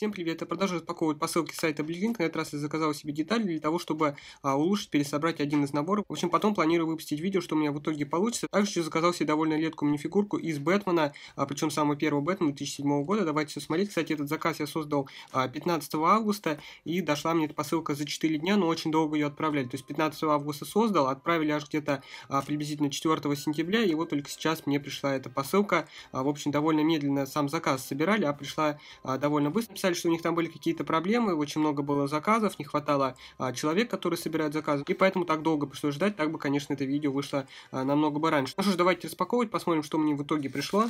Всем привет! Это продолжу распаковывать посылки сайта Blink. На этот раз я заказал себе детали для того, чтобы а, улучшить, пересобрать один из наборов. В общем, потом планирую выпустить видео, что у меня в итоге получится. Также еще заказал себе довольно редкую минифигурку из Бэтмена, а, причем самого первого Бэтмена 2007 года. Давайте все смотреть. Кстати, этот заказ я создал а, 15 августа, и дошла мне эта посылка за 4 дня, но очень долго ее отправляли. То есть 15 августа создал, отправили аж где-то а, приблизительно 4 сентября, и вот только сейчас мне пришла эта посылка. А, в общем, довольно медленно сам заказ собирали, а пришла а, довольно быстро сказали, что у них там были какие-то проблемы, очень много было заказов, не хватало а, человек, который собирает заказы, и поэтому так долго пришлось ждать, так бы, конечно, это видео вышло а, намного бы раньше. Ну что ж, давайте распаковывать, посмотрим, что мне в итоге пришло.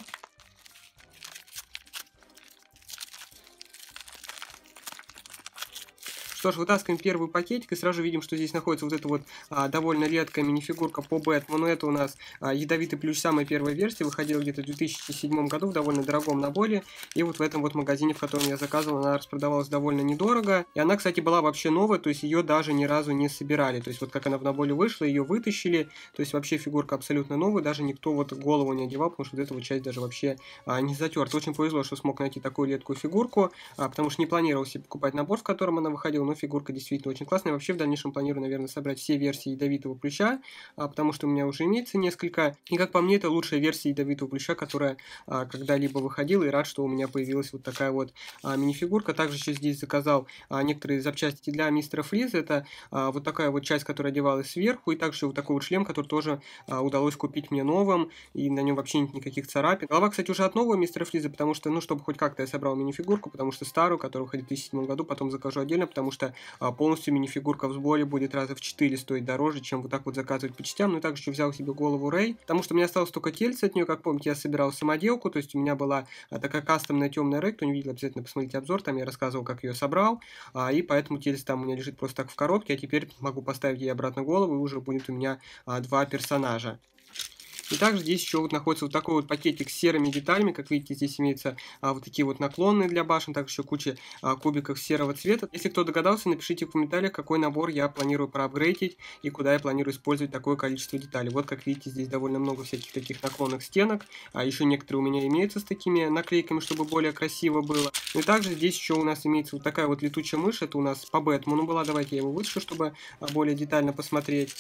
Что ж, вытаскиваем первый пакетик и сразу видим, что здесь находится вот эта вот а, довольно редкая минифигурка по Бэтмену. Это у нас а, ядовитый плющ самая первая версия, выходила где-то в 2007 году в довольно дорогом наборе. И вот в этом вот магазине, в котором я заказывал, она распродавалась довольно недорого. И она, кстати, была вообще новая, то есть ее даже ни разу не собирали. То есть вот как она в наборе вышла, ее вытащили. То есть вообще фигурка абсолютно новая, даже никто вот голову не одевал, потому что вот эта вот часть даже вообще а, не затерта. Очень повезло, что смог найти такую редкую фигурку, а, потому что не планировал себе покупать набор, в котором она выходила, но фигурка действительно очень классная. Вообще в дальнейшем планирую, наверное, собрать все версии ядовитого плюща, а, потому что у меня уже имеется несколько. И, как по мне, это лучшая версия ядовитого плюща, которая а, когда-либо выходила, и рад, что у меня появилась вот такая вот а, мини-фигурка. Также еще здесь заказал а, некоторые запчасти для мистера Фриза. Это а, вот такая вот часть, которая одевалась сверху, и также вот такой вот шлем, который тоже а, удалось купить мне новым, и на нем вообще нет никаких царапин. Голова, кстати, уже от нового мистера Фриза, потому что, ну, чтобы хоть как-то я собрал мини-фигурку, потому что старую, которая выходит в 2007 году, потом закажу отдельно, потому что что а, полностью минифигурка в сборе будет раза в 4 стоить дороже, чем вот так вот заказывать по частям. Но ну я также еще взял себе голову Рэй, потому что у меня осталось только тельце от нее, как помните, я собирал самоделку, то есть у меня была а, такая кастомная темная Рэй, кто не видел, обязательно посмотрите обзор, там я рассказывал, как ее собрал, а, и поэтому тельце там у меня лежит просто так в коробке, а теперь могу поставить ей обратно голову, и уже будет у меня два персонажа. И также здесь еще вот находится вот такой вот пакетик с серыми деталями, как видите, здесь имеются а, вот такие вот наклонные для башен, также еще куча а, кубиков серого цвета. Если кто догадался, напишите в комментариях, какой набор я планирую проапгрейдить и куда я планирую использовать такое количество деталей. Вот, как видите, здесь довольно много всяких таких наклонных стенок, а еще некоторые у меня имеются с такими наклейками, чтобы более красиво было. Ну и также здесь еще у нас имеется вот такая вот летучая мышь, это у нас по Бэтмену была, давайте я его вытащу, чтобы а, более детально посмотреть.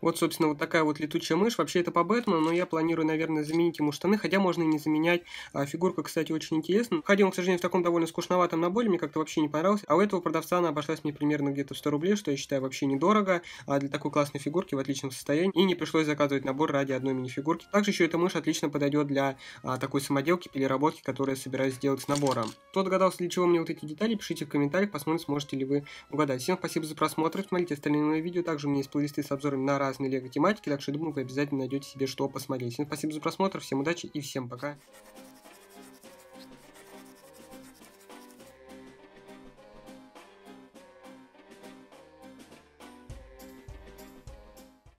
Вот, собственно, вот такая вот летучая мышь. Вообще это по Бэтмену, но я планирую, наверное, заменить ему штаны, хотя можно и не заменять. А, фигурка, кстати, очень интересная. Ходил он, к сожалению, в таком довольно скучноватом наборе, мне как-то вообще не понравился. А у этого продавца она обошлась мне примерно где-то в 100 рублей, что я считаю вообще недорого, а для такой классной фигурки в отличном состоянии. И не пришлось заказывать набор ради одной мини-фигурки. Также еще эта мышь отлично подойдет для а, такой самоделки, переработки, которую я собираюсь сделать с набором. Кто догадался, для чего мне вот эти детали, пишите в комментариях, посмотрим, сможете ли вы угадать. Всем спасибо за просмотр, смотрите остальные мои видео, также у меня есть плейлисты с обзорами на разные лего-тематики, так что, я думаю, вы обязательно найдете себе что посмотреть. Всем спасибо за просмотр, всем удачи и всем пока.